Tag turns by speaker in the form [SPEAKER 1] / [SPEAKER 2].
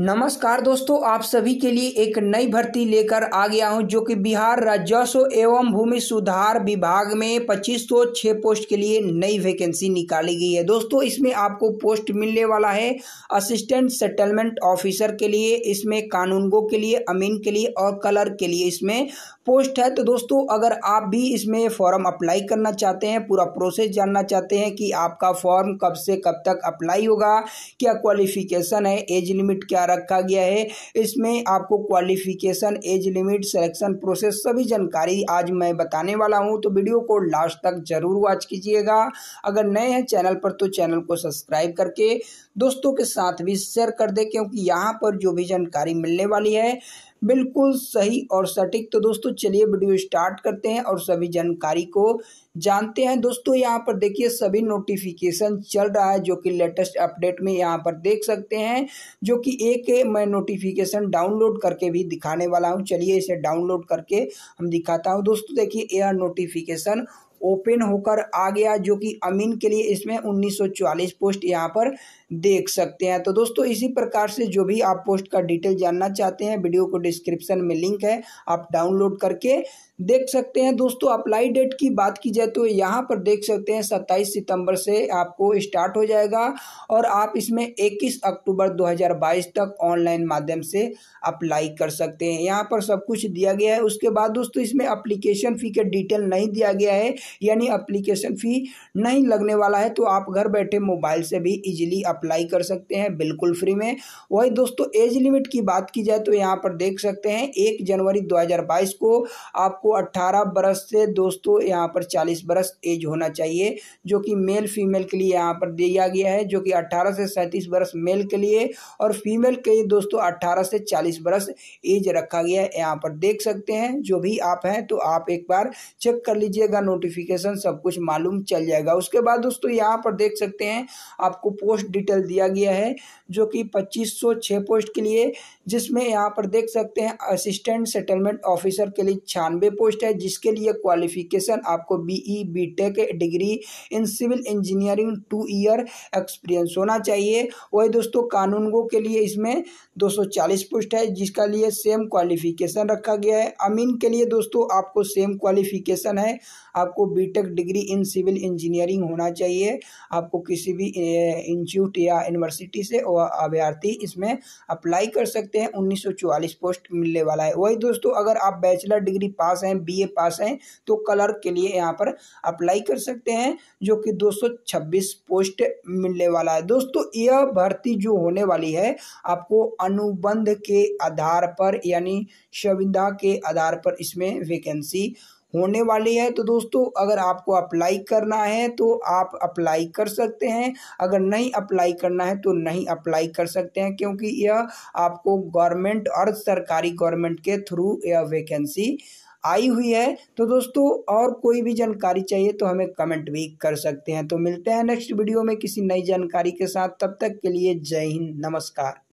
[SPEAKER 1] नमस्कार दोस्तों आप सभी के लिए एक नई भर्ती लेकर आ गया हूं जो कि बिहार राजस्व एवं भूमि सुधार विभाग में पच्चीस सौ छः पोस्ट के लिए नई वैकेंसी निकाली गई है दोस्तों इसमें आपको पोस्ट मिलने वाला है असिस्टेंट सेटलमेंट ऑफिसर के लिए इसमें कानूनगो के लिए अमीन के लिए और कलर के लिए इसमें पोस्ट है तो दोस्तों अगर आप भी इसमें फॉर्म अप्लाई करना चाहते हैं पूरा प्रोसेस जानना चाहते हैं कि आपका फॉर्म कब से कब तक अप्लाई होगा क्या क्वालिफिकेशन है एज लिमिट क्या रखा गया है इसमें आपको qualification age limit selection process सभी जानकारी आज मैं बताने वाला हूं तो वीडियो को लास्ट तक जरूर वॉच कीजिएगा अगर नए हैं चैनल पर तो चैनल को सब्सक्राइब करके दोस्तों के साथ भी शेयर कर दे क्योंकि यहाँ पर जो भी जानकारी मिलने वाली है बिल्कुल सही और सटीक तो दोस्तों चलिए वीडियो स्टार्ट करते हैं और सभी जानकारी को जानते हैं दोस्तों यहाँ पर देखिए सभी नोटिफिकेशन चल रहा है जो कि लेटेस्ट अपडेट में यहाँ पर देख सकते हैं जो कि एक मैं नोटिफिकेशन डाउनलोड करके भी दिखाने वाला हूँ चलिए इसे डाउनलोड करके हम दिखाता हूँ दोस्तों देखिए एयर नोटिफिकेशन ओपन होकर आ गया जो कि अमीन के लिए इसमें 1944 पोस्ट यहाँ पर देख सकते हैं तो दोस्तों इसी प्रकार से जो भी आप पोस्ट का डिटेल जानना चाहते हैं वीडियो को डिस्क्रिप्शन में लिंक है आप डाउनलोड करके देख सकते हैं दोस्तों अप्लाई डेट की बात की जाए तो यहाँ पर देख सकते हैं 27 सितंबर से आपको स्टार्ट हो जाएगा और आप इसमें 21 अक्टूबर 2022 तक ऑनलाइन माध्यम से अप्लाई कर सकते हैं यहाँ पर सब कुछ दिया गया है उसके बाद दोस्तों इसमें अप्लीकेशन फ़ी का डिटेल नहीं दिया गया है यानी अप्लीकेशन फ़ी नहीं लगने वाला है तो आप घर बैठे मोबाइल से भी ईजिली अप्लाई कर सकते हैं बिल्कुल फ्री में वही दोस्तों एज लिमिट की बात की जाए तो यहाँ पर देख सकते हैं एक जनवरी दो को आपको आपको 18 बरस से दोस्तों यहाँ पर 40 बरस एज होना चाहिए जो कि मेल फीमेल के लिए यहाँ पर दिया गया है जो कि 18 से 37 बरस मेल के लिए और फीमेल के लिए दोस्तों 18 से 40 बरस एज रखा गया है यहाँ पर देख सकते हैं जो भी आप हैं तो आप एक बार चेक कर लीजिएगा नोटिफिकेशन सब कुछ मालूम चल जाएगा उसके बाद दोस्तों यहाँ पर देख सकते हैं आपको पोस्ट डिटेल दिया गया है जो कि पच्चीस पोस्ट के लिए जिसमें यहाँ पर देख सकते हैं असिस्टेंट सेटलमेंट ऑफिसर के लिए छियानवे पोस्ट है जिसके लिए क्वालिफिकेशन आपको BE BTech degree in civil engineering two year experience होना चाहिए वही दोस्तों कानूनगो के लिए इसमें 240 पोस्ट है जिसका लिए सेम क्वालिफिकेशन रखा गया है अमीन के लिए दोस्तों आपको सेम क्वालिफिकेशन है आपको BTech degree in civil engineering होना चाहिए आपको किसी भी इंस्टीट्यूट या यूनिवर्सिटी से अभ्यर्थी इसमें अप्लाई कर सकते हैं 1944 पोस्ट मिलने वाला है वही दोस्तों अगर आप बैचलर डिग्री पास हैं बीए पास हैं तो क्लर्क के लिए यहाँ पर अप्लाई कर सकते हैं जो कि 226 पोस्ट मिलने वाला है दोस्तों यह भर्ती जो होने वाली है आपको अनुबंध के आधार पर यानी सुविधा के आधार पर इसमें वैकेंसी होने वाली है तो दोस्तों अगर आपको अप्लाई करना है तो आप अप्लाई कर सकते हैं अगर नहीं अप्लाई करना है तो नहीं अप्लाई कर सकते हैं क्योंकि यह आपको गवर्नमेंट और सरकारी गवर्नमेंट के थ्रू यह वैकेंसी आई हुई है तो दोस्तों और कोई भी जानकारी चाहिए तो हमें कमेंट भी कर सकते हैं तो मिलते हैं नेक्स्ट वीडियो में किसी नई जानकारी के साथ तब तक के लिए जय हिंद नमस्कार